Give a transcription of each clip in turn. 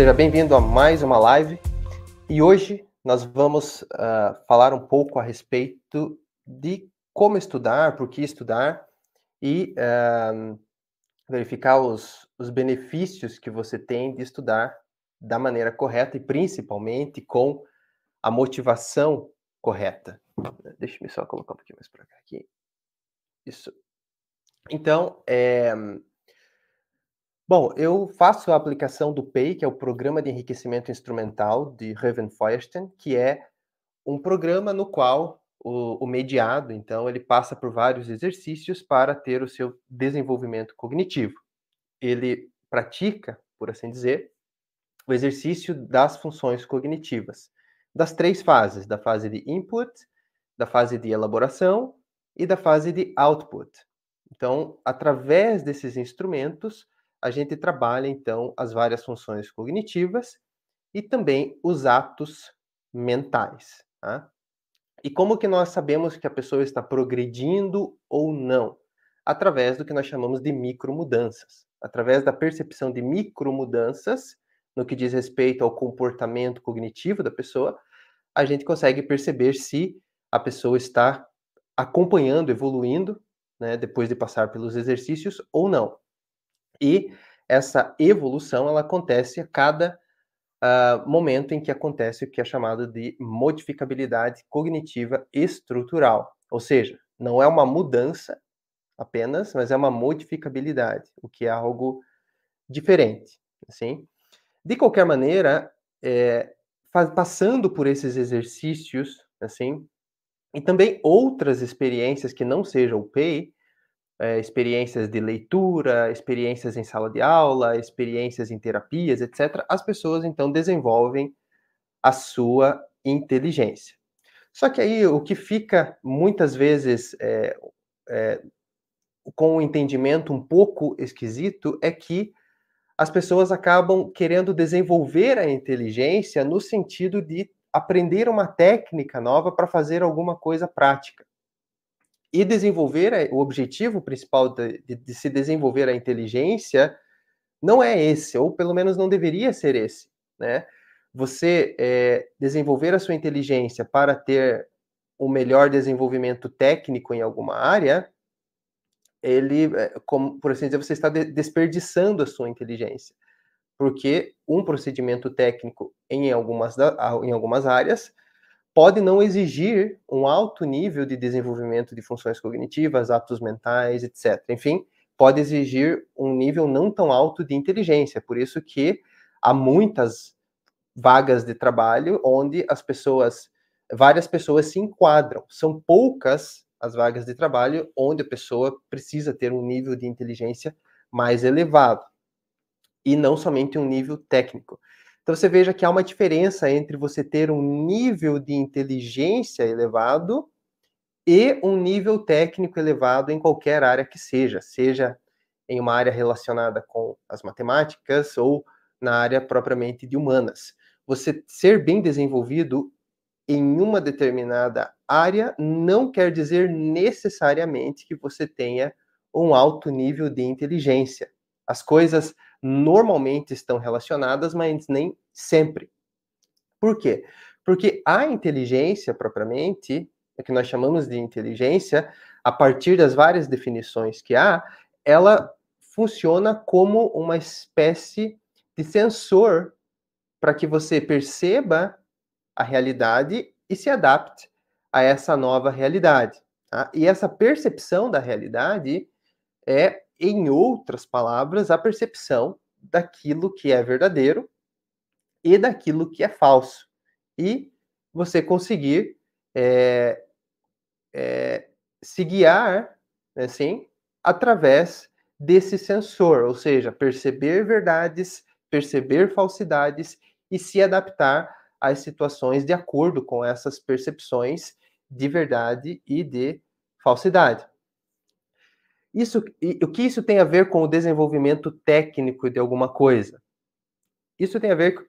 Seja bem-vindo a mais uma live e hoje nós vamos uh, falar um pouco a respeito de como estudar, por que estudar e uh, verificar os, os benefícios que você tem de estudar da maneira correta e principalmente com a motivação correta. Deixa eu só colocar um pouquinho mais para cá aqui. Isso. Então, é, Bom, eu faço a aplicação do PEI, que é o Programa de Enriquecimento Instrumental de Feuerstein, que é um programa no qual o, o, mediado, então, ele passa por vários exercícios para ter o seu desenvolvimento cognitivo. Ele pratica, por assim dizer, o exercício das funções cognitivas, das três fases, da fase de input, da fase de elaboração e da fase de output. Então, através desses instrumentos, a gente trabalha então as várias funções cognitivas e também os atos mentais. Tá? E como que nós sabemos que a pessoa está progredindo ou não? Através do que nós chamamos de micromudanças. Através da percepção de micromudanças, no que diz respeito ao comportamento cognitivo da pessoa, a gente consegue perceber se a pessoa está acompanhando, evoluindo, né, depois de passar pelos exercícios ou não. E essa evolução ela acontece a cada uh, momento em que acontece o que é chamado de modificabilidade cognitiva estrutural. Ou seja, não é uma mudança apenas, mas é uma modificabilidade, o que é algo diferente. Assim. De qualquer maneira, é, passando por esses exercícios, assim, e também outras experiências que não sejam o PEI, é, experiências de leitura, experiências em sala de aula, experiências em terapias, etc., as pessoas então desenvolvem a sua inteligência. Só que aí o que fica muitas vezes é, é, com o um entendimento um pouco esquisito é que as pessoas acabam querendo desenvolver a inteligência no sentido de aprender uma técnica nova para fazer alguma coisa prática e desenvolver o objetivo principal de, de, se desenvolver a inteligência não é esse, ou pelo menos não deveria ser esse, né? Você é, desenvolver a sua inteligência para ter o um melhor desenvolvimento técnico em alguma área, ele, é, como, por assim dizer, você está de desperdiçando a sua inteligência, porque um procedimento técnico em algumas, em algumas áreas pode não exigir um alto nível de desenvolvimento de funções cognitivas, atos mentais, etc. Enfim, pode exigir um nível não tão alto de inteligência. Por isso que há muitas vagas de trabalho onde as pessoas, várias pessoas se enquadram. São poucas as vagas de trabalho onde a pessoa precisa ter um nível de inteligência mais elevado e não somente um nível técnico. Então você veja que há uma diferença entre você ter um nível de inteligência elevado e um nível técnico elevado em qualquer área que seja, seja em uma área relacionada com as matemáticas ou na área propriamente de humanas. Você ser bem desenvolvido em uma determinada área não quer dizer necessariamente que você tenha um alto nível de inteligência. As coisas normalmente estão relacionadas, mas nem sempre. Por quê? Porque a inteligência propriamente, o é que nós chamamos de inteligência, a partir das várias definições que há, ela funciona como uma espécie de sensor para que você perceba a realidade e se adapte a essa nova realidade. Tá? E essa percepção da realidade é em outras palavras, a percepção daquilo que é verdadeiro e daquilo que é falso. E você conseguir é, é, se guiar, assim, através desse sensor, ou seja, perceber verdades, perceber falsidades e se adaptar às situações de acordo com essas percepções de verdade e de falsidade. Isso, o que isso tem a ver com o desenvolvimento técnico de alguma coisa? Isso tem a ver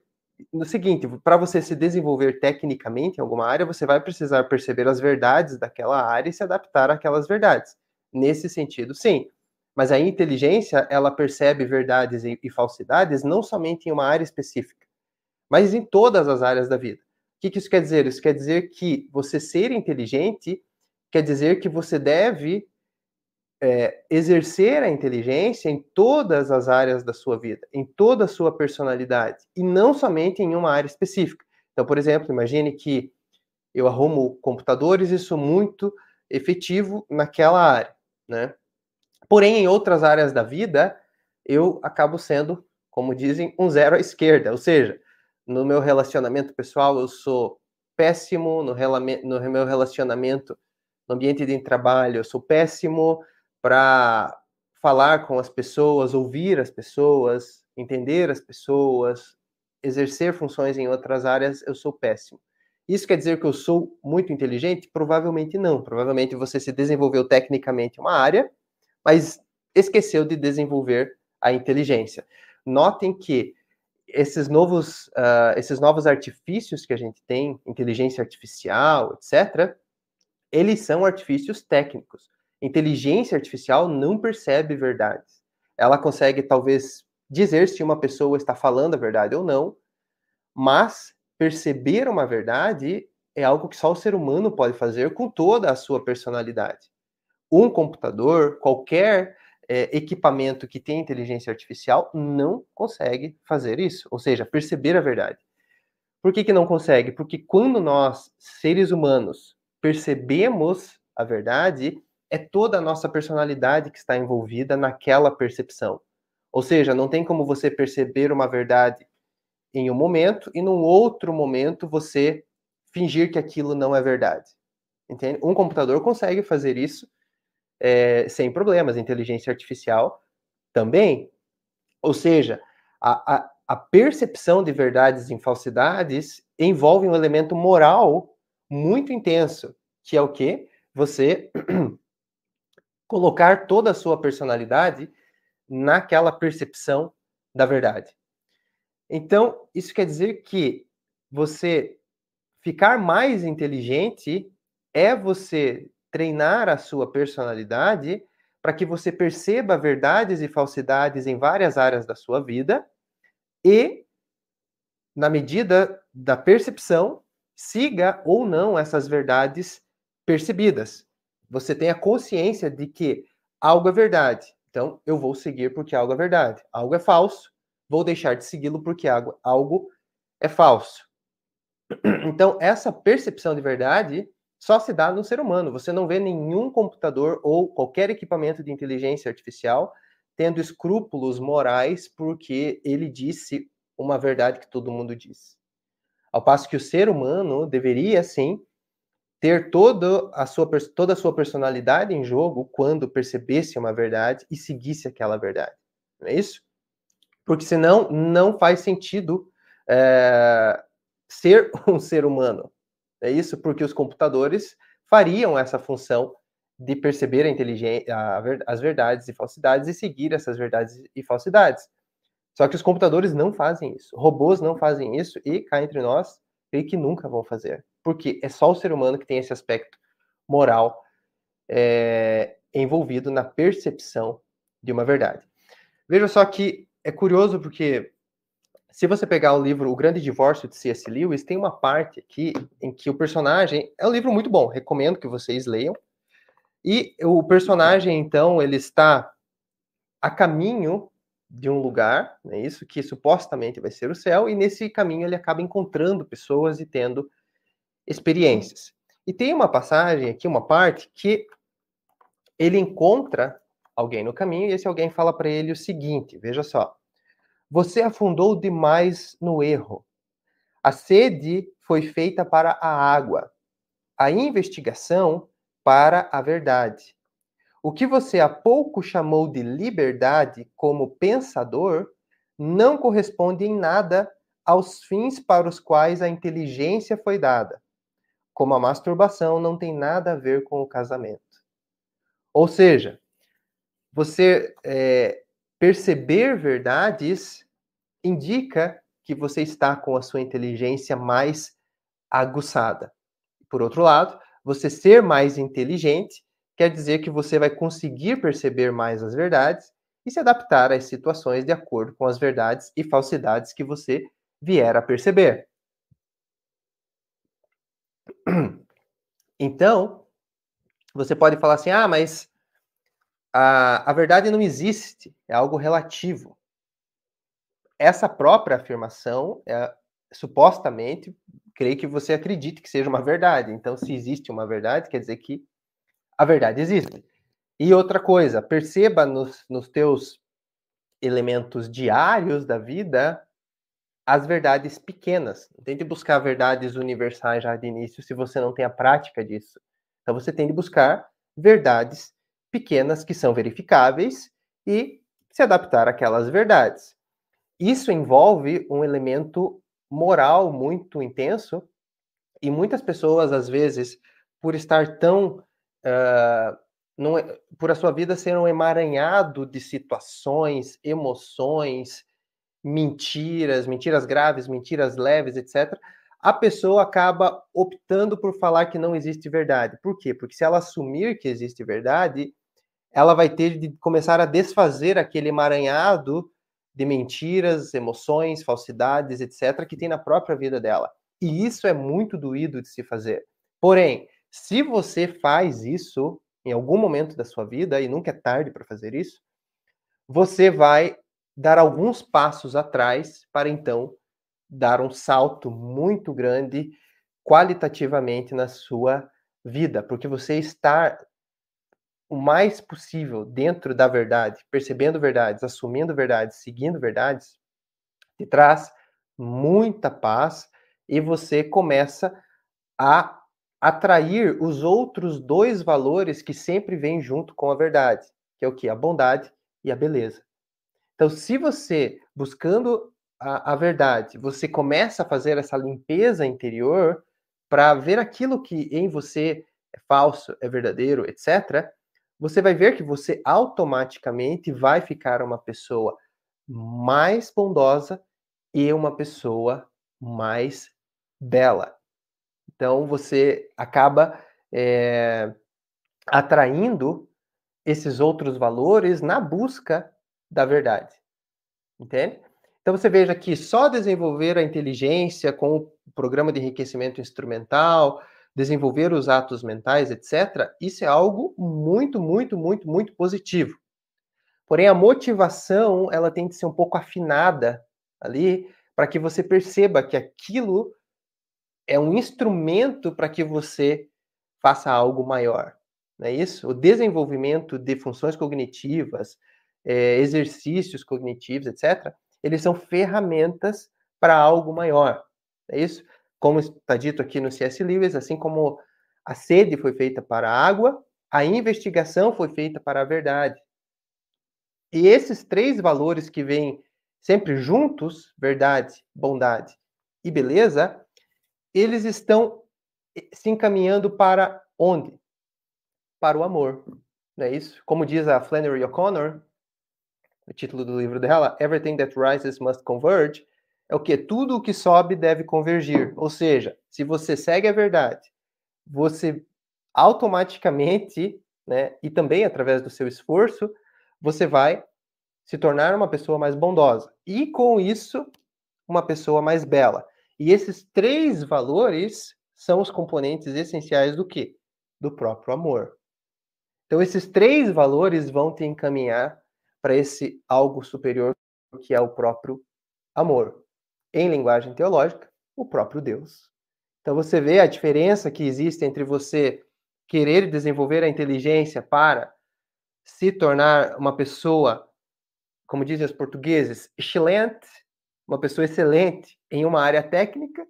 no seguinte: para você se desenvolver tecnicamente em alguma área, você vai precisar perceber as verdades daquela área e se adaptar àquelas verdades. Nesse sentido, sim. Mas a inteligência, ela percebe verdades e, e falsidades não somente em uma área específica, mas em todas as áreas da vida. O que, que isso quer dizer? Isso quer dizer que você ser inteligente quer dizer que você deve é, exercer a inteligência em todas as áreas da sua vida, em toda a sua personalidade, e não somente em uma área específica. Então, por exemplo, imagine que eu arrumo computadores e sou muito efetivo naquela área, né? Porém, em outras áreas da vida, eu acabo sendo, como dizem, um zero à esquerda, ou seja, no meu relacionamento pessoal eu sou péssimo, no, no meu relacionamento no ambiente de trabalho eu sou péssimo, para falar com as pessoas, ouvir as pessoas, entender as pessoas, exercer funções em outras áreas, eu sou péssimo. Isso quer dizer que eu sou muito inteligente? Provavelmente não. Provavelmente você se desenvolveu tecnicamente uma área, mas esqueceu de desenvolver a inteligência. Notem que esses novos, uh, esses novos artifícios que a gente tem, inteligência artificial, etc., eles são artifícios técnicos. Inteligência artificial não percebe verdades. Ela consegue, talvez, dizer se uma pessoa está falando a verdade ou não, mas perceber uma verdade é algo que só o ser humano pode fazer com toda a sua personalidade. Um computador, qualquer é, equipamento que tem inteligência artificial, não consegue fazer isso, ou seja, perceber a verdade. Por que, que não consegue? Porque quando nós, seres humanos, percebemos a verdade, é toda a nossa personalidade que está envolvida naquela percepção. Ou seja, não tem como você perceber uma verdade em um momento e num outro momento você fingir que aquilo não é verdade. Entende? Um computador consegue fazer isso é, sem problemas, inteligência artificial também. Ou seja, a, a, a percepção de verdades em falsidades envolve um elemento moral muito intenso, que é o que você colocar toda a sua personalidade naquela percepção da verdade. Então, isso quer dizer que você ficar mais inteligente é você treinar a sua personalidade para que você perceba verdades e falsidades em várias áreas da sua vida e, na medida da percepção, siga ou não essas verdades percebidas você tem a consciência de que algo é verdade. Então, eu vou seguir porque algo é verdade. Algo é falso, vou deixar de segui-lo porque algo, algo é falso. Então, essa percepção de verdade só se dá no ser humano. Você não vê nenhum computador ou qualquer equipamento de inteligência artificial tendo escrúpulos morais porque ele disse uma verdade que todo mundo diz. Ao passo que o ser humano deveria, sim, ter toda a sua, toda a sua personalidade em jogo quando percebesse uma verdade e seguisse aquela verdade. Não é isso? Porque senão não faz sentido é, ser um ser humano. É isso? Porque os computadores fariam essa função de perceber a a, as verdades e falsidades e seguir essas verdades e falsidades. Só que os computadores não fazem isso, robôs não fazem isso e cá entre nós, creio que nunca vão fazer porque é só o ser humano que tem esse aspecto moral é, envolvido na percepção de uma verdade. Veja só que é curioso porque se você pegar o livro O Grande Divórcio de C.S. Lewis, tem uma parte aqui em que o personagem é um livro muito bom, recomendo que vocês leiam. E o personagem então ele está a caminho de um lugar, né, isso que supostamente vai ser o céu, e nesse caminho ele acaba encontrando pessoas e tendo experiências. E tem uma passagem aqui, uma parte, que ele encontra alguém no caminho e esse alguém fala para ele o seguinte: veja só. Você afundou demais no erro. A sede foi feita para a água, a investigação para a verdade. O que você há pouco chamou de liberdade como pensador não corresponde em nada aos fins para os quais a inteligência foi dada como a masturbação, não tem nada a ver com o casamento. Ou seja, você é, perceber verdades indica que você está com a sua inteligência mais aguçada. Por outro lado, você ser mais inteligente quer dizer que você vai conseguir perceber mais as verdades e se adaptar às situações de acordo com as verdades e falsidades que você vier a perceber. Então, você pode falar assim: ah, mas a, a verdade não existe, é algo relativo. Essa própria afirmação, é, supostamente, creio que você acredite que seja uma verdade. Então, se existe uma verdade, quer dizer que a verdade existe. E outra coisa, perceba nos, nos teus elementos diários da vida as verdades pequenas. Não tente buscar verdades universais já de início se você não tem a prática disso. Então você tem de buscar verdades pequenas que são verificáveis e se adaptar àquelas verdades. Isso envolve um elemento moral muito intenso e muitas pessoas às vezes por estar tão uh, não, é, por a sua vida ser um emaranhado de situações, emoções, mentiras, mentiras graves, mentiras leves, etc., a pessoa acaba optando por falar que não existe verdade. Por quê? Porque se ela assumir que existe verdade, ela vai ter de começar a desfazer aquele emaranhado de mentiras, emoções, falsidades, etc., que tem na própria vida dela. E isso é muito doído de se fazer. Porém, se você faz isso em algum momento da sua vida, e nunca é tarde para fazer isso, você vai dar alguns passos atrás para então dar um salto muito grande qualitativamente na sua vida, porque você está o mais possível dentro da verdade, percebendo verdades, assumindo verdades, seguindo verdades, te traz muita paz e você começa a atrair os outros dois valores que sempre vêm junto com a verdade, que é o que? A bondade e a beleza. Então, se você, buscando a, a verdade, você começa a fazer essa limpeza interior para ver aquilo que em você é falso, é verdadeiro, etc., você vai ver que você automaticamente vai ficar uma pessoa mais bondosa e uma pessoa mais bela. Então você acaba é, atraindo esses outros valores na busca da verdade. Entende? Então você veja que só desenvolver a inteligência com o programa de enriquecimento instrumental, desenvolver os atos mentais, etc., isso é algo muito, muito, muito, muito positivo. Porém, a motivação ela tem que ser um pouco afinada ali para que você perceba que aquilo é um instrumento para que você faça algo maior. Não é isso? O desenvolvimento de funções cognitivas, é, exercícios cognitivos, etc., eles são ferramentas para algo maior. É isso? Como está dito aqui no C.S. Lewis, assim como a sede foi feita para a água, a investigação foi feita para a verdade. E esses três valores que vêm sempre juntos, verdade, bondade e beleza, eles estão eh, se encaminhando para onde? Para o amor. Não é isso? Como diz a Flannery O'Connor, o título do livro dela, Everything That Rises Must Converge, é o que? Tudo o que sobe deve convergir. Ou seja, se você segue a verdade, você automaticamente, né, e também através do seu esforço, você vai se tornar uma pessoa mais bondosa. E com isso, uma pessoa mais bela. E esses três valores são os componentes essenciais do que? Do próprio amor. Então, esses três valores vão te encaminhar para esse algo superior que é o próprio amor. Em linguagem teológica, o próprio Deus. Então você vê a diferença que existe entre você querer desenvolver a inteligência para se tornar uma pessoa, como dizem os portugueses, excelente, uma pessoa excelente em uma área técnica,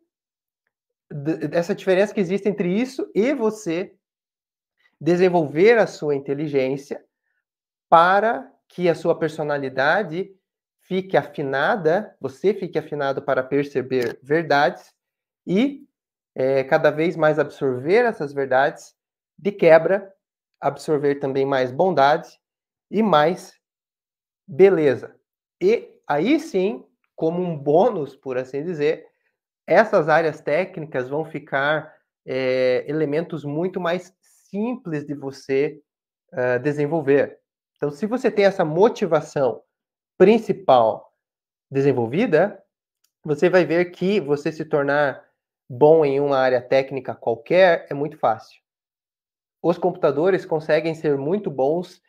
essa diferença que existe entre isso e você desenvolver a sua inteligência para que a sua personalidade fique afinada, você fique afinado para perceber verdades e é, cada vez mais absorver essas verdades, de quebra, absorver também mais bondade e mais beleza. E aí sim, como um bônus, por assim dizer, essas áreas técnicas vão ficar é, elementos muito mais simples de você uh, desenvolver. Então, se você tem essa motivação principal desenvolvida, você vai ver que você se tornar bom em uma área técnica qualquer é muito fácil. Os computadores conseguem ser muito bons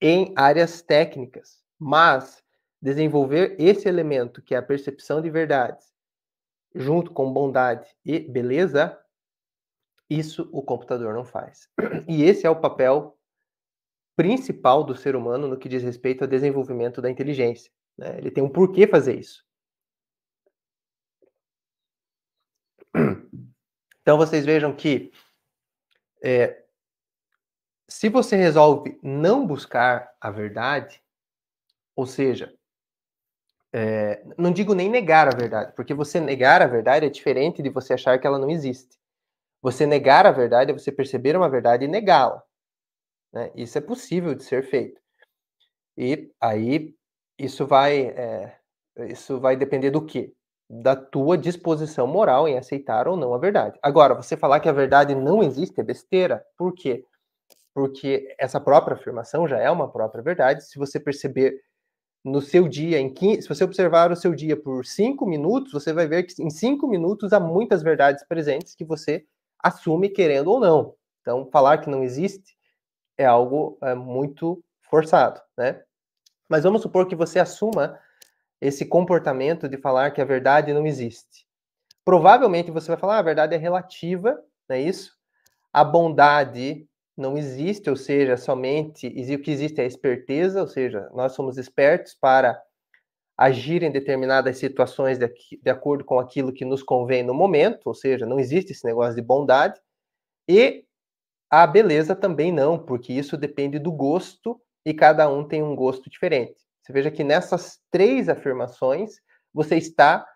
em áreas técnicas, mas desenvolver esse elemento, que é a percepção de verdades, junto com bondade e beleza, isso o computador não faz. E esse é o papel principal do ser humano no que diz respeito ao desenvolvimento da inteligência. Né? Ele tem um porquê fazer isso. Então vocês vejam que é, se você resolve não buscar a verdade, ou seja, é, não digo nem negar a verdade, porque você negar a verdade é diferente de você achar que ela não existe. Você negar a verdade é você perceber uma verdade e negá-la. Né? Isso é possível de ser feito. E aí isso vai é, isso vai depender do quê? Da tua disposição moral em aceitar ou não a verdade. Agora, você falar que a verdade não existe é besteira. Por quê? Porque essa própria afirmação já é uma própria verdade. Se você perceber no seu dia, em 15, se você observar o seu dia por cinco minutos, você vai ver que em cinco minutos há muitas verdades presentes que você assume querendo ou não. Então, falar que não existe é algo é, muito forçado, né? Mas vamos supor que você assuma esse comportamento de falar que a verdade não existe. Provavelmente você vai falar, ah, a verdade é relativa, não é isso? A bondade não existe, ou seja, somente o que existe é a esperteza, ou seja, nós somos espertos para agir em determinadas situações de, de acordo com aquilo que nos convém no momento, ou seja, não existe esse negócio de bondade. E a ah, beleza também não, porque isso depende do gosto e cada um tem um gosto diferente. Você veja que nessas três afirmações, você está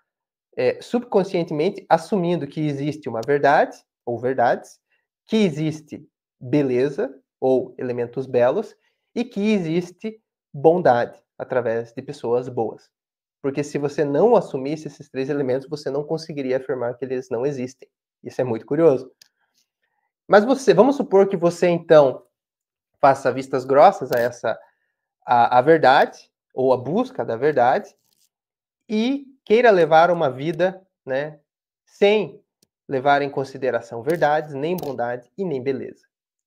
é, subconscientemente assumindo que existe uma verdade ou verdades, que existe beleza ou elementos belos e que existe bondade através de pessoas boas. Porque se você não assumisse esses três elementos, você não conseguiria afirmar que eles não existem. Isso é muito curioso. Mas você, vamos supor que você então faça vistas grossas a essa a, a verdade ou a busca da verdade e queira levar uma vida, né, sem levar em consideração verdades, nem bondade e nem beleza.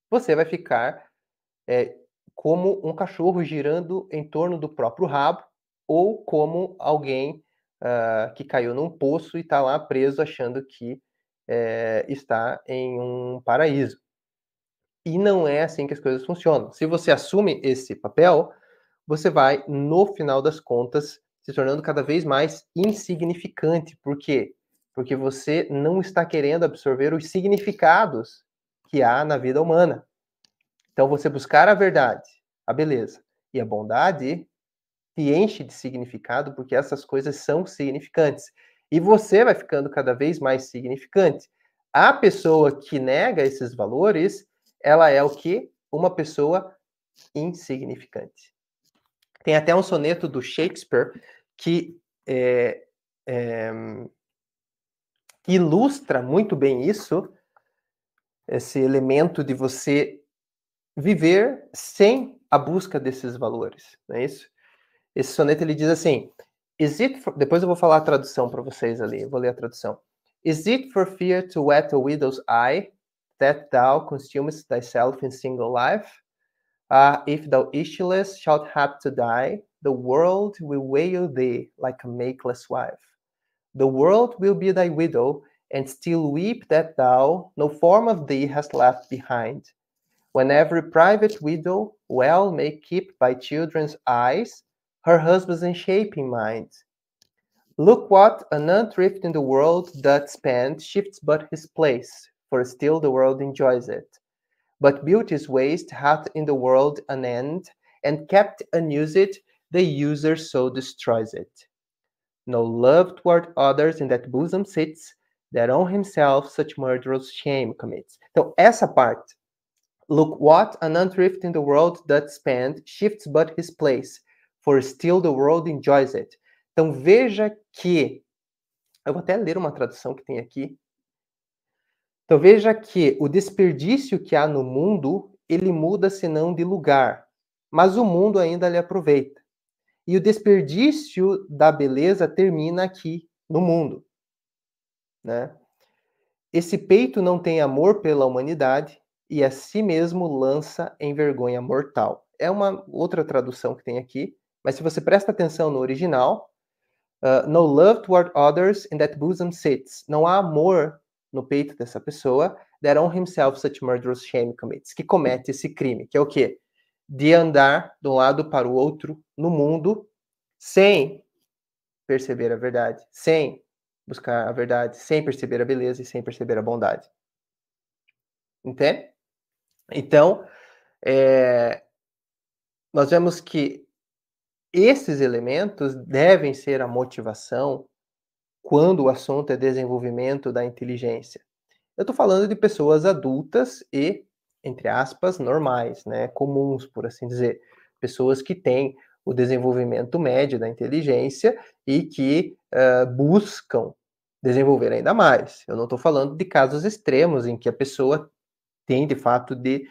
Você vai ficar é, como um cachorro girando em torno do próprio rabo ou como alguém uh, que caiu num poço e está lá preso achando que é, está em um paraíso. E não é assim que as coisas funcionam. Se você assume esse papel, você vai, no final das contas, se tornando cada vez mais insignificante. Por quê? Porque você não está querendo absorver os significados que há na vida humana. Então, você buscar a verdade, a beleza e a bondade te enche de significado, porque essas coisas são significantes e você vai ficando cada vez mais significante. A pessoa que nega esses valores, ela é o que? Uma pessoa insignificante. Tem até um soneto do Shakespeare que é, é, ilustra muito bem isso, esse elemento de você viver sem a busca desses valores, não é isso? Esse soneto ele diz assim: Is it for... Depois eu vou falar a tradução para vocês ali, eu vou ler a tradução. Is it for fear to wet a widow's eye that thou consumest thyself in single life? Uh, if thou issueless shalt have to die, the world will wail thee like a makeless wife. The world will be thy widow, and still weep that thou no form of thee hast left behind. When every private widow well may keep by children's eyes her husband's shape in mind. Look what an unthrift in the world that spent shifts but his place, for still the world enjoys it. But beauty's waste hath in the world an end, and kept unused, the user so destroys it. No love toward others in that bosom sits, that on himself such murderous shame commits. Então, essa apart, Look what an unthrift in the world that spent shifts but his place, for still the world enjoys it. Então veja que eu vou até ler uma tradução que tem aqui. Então veja que o desperdício que há no mundo, ele muda senão de lugar, mas o mundo ainda lhe aproveita. E o desperdício da beleza termina aqui no mundo, né? Esse peito não tem amor pela humanidade e a si mesmo lança em vergonha mortal. É uma outra tradução que tem aqui. Mas se você presta atenção no original, uh, no love toward others in that bosom sits. Não há amor no peito dessa pessoa that on himself such murderous shame commits, que comete esse crime, que é o quê? De andar de um lado para o outro no mundo sem perceber a verdade, sem buscar a verdade, sem perceber a beleza e sem perceber a bondade. Entende? Então, é, nós vemos que esses elementos devem ser a motivação quando o assunto é desenvolvimento da inteligência. Eu estou falando de pessoas adultas e, entre aspas, normais, né? comuns, por assim dizer. Pessoas que têm o desenvolvimento médio da inteligência e que uh, buscam desenvolver ainda mais. Eu não estou falando de casos extremos em que a pessoa tem de fato de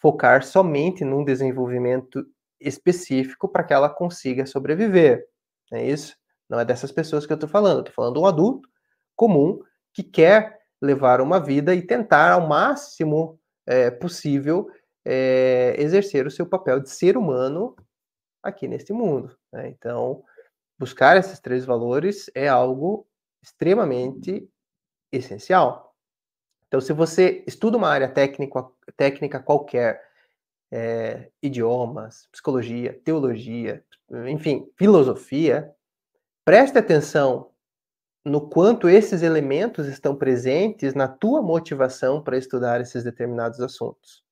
focar somente num desenvolvimento específico para que ela consiga sobreviver. Não é isso? Não é dessas pessoas que eu estou falando. Estou falando de um adulto comum que quer levar uma vida e tentar ao máximo é, possível é, exercer o seu papel de ser humano aqui neste mundo. Né? Então, buscar esses três valores é algo extremamente essencial. Então, se você estuda uma área técnica qualquer é, idiomas, psicologia, teologia, enfim, filosofia, preste atenção no quanto esses elementos estão presentes na tua motivação para estudar esses determinados assuntos.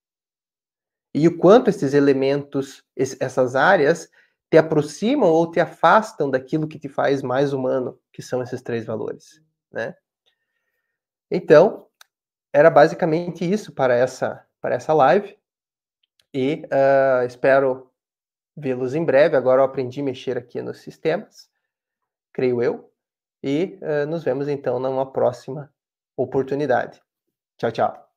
E o quanto esses elementos, essas áreas, te aproximam ou te afastam daquilo que te faz mais humano, que são esses três valores, né? Então, era basicamente isso para essa para essa live e uh, espero vê-los em breve. Agora eu aprendi a mexer aqui nos sistemas, creio eu, e uh, nos vemos então numa próxima oportunidade. Tchau, tchau.